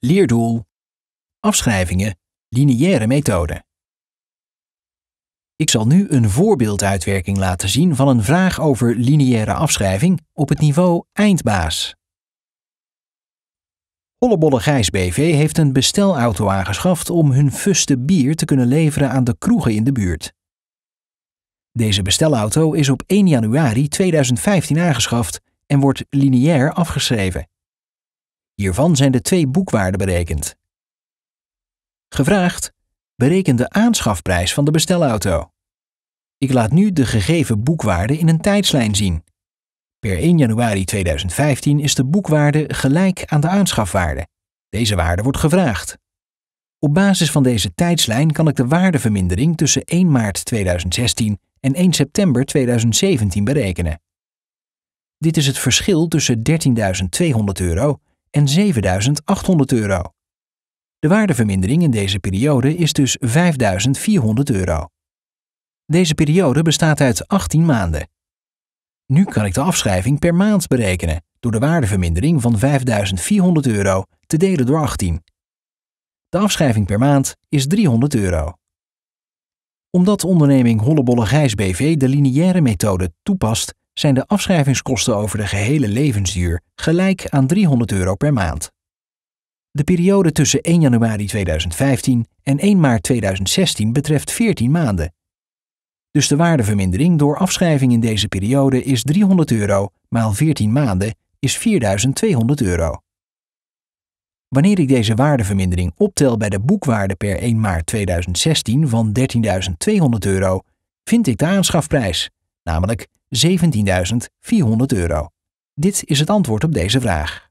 leerdoel, afschrijvingen, lineaire methode. Ik zal nu een voorbeelduitwerking laten zien van een vraag over lineaire afschrijving op het niveau eindbaas. Hollebolle Gijs BV heeft een bestelauto aangeschaft om hun fuste bier te kunnen leveren aan de kroegen in de buurt. Deze bestelauto is op 1 januari 2015 aangeschaft en wordt lineair afgeschreven. Hiervan zijn de twee boekwaarden berekend. Gevraagd: bereken de aanschafprijs van de bestelauto. Ik laat nu de gegeven boekwaarde in een tijdslijn zien. Per 1 januari 2015 is de boekwaarde gelijk aan de aanschafwaarde. Deze waarde wordt gevraagd. Op basis van deze tijdslijn kan ik de waardevermindering tussen 1 maart 2016 en 1 september 2017 berekenen. Dit is het verschil tussen 13.200 euro en 7800 euro. De waardevermindering in deze periode is dus 5400 euro. Deze periode bestaat uit 18 maanden. Nu kan ik de afschrijving per maand berekenen door de waardevermindering van 5400 euro te delen door 18. De afschrijving per maand is 300 euro. Omdat onderneming Hollebolle Gijs BV de lineaire methode toepast, zijn de afschrijvingskosten over de gehele levensduur gelijk aan 300 euro per maand. De periode tussen 1 januari 2015 en 1 maart 2016 betreft 14 maanden. Dus de waardevermindering door afschrijving in deze periode is 300 euro maal 14 maanden is 4200 euro. Wanneer ik deze waardevermindering optel bij de boekwaarde per 1 maart 2016 van 13.200 euro, vind ik de aanschafprijs, namelijk 17.400 euro? Dit is het antwoord op deze vraag.